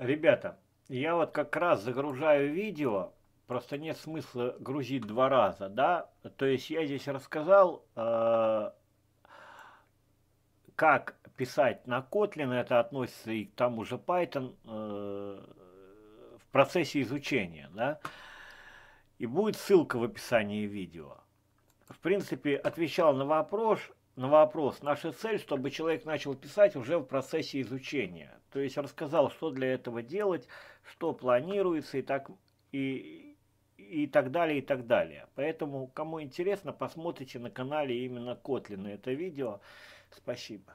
Ребята, я вот как раз загружаю видео, просто нет смысла грузить два раза, да? То есть я здесь рассказал, э, как писать на Kotlin, это относится и к тому же Python, э, в процессе изучения, да? И будет ссылка в описании видео. В принципе, отвечал на вопрос, на вопрос. Наша цель, чтобы человек начал писать уже в процессе изучения. То есть рассказал, что для этого делать, что планируется и так, и, и так далее, и так далее. Поэтому, кому интересно, посмотрите на канале именно Котлина это видео. Спасибо.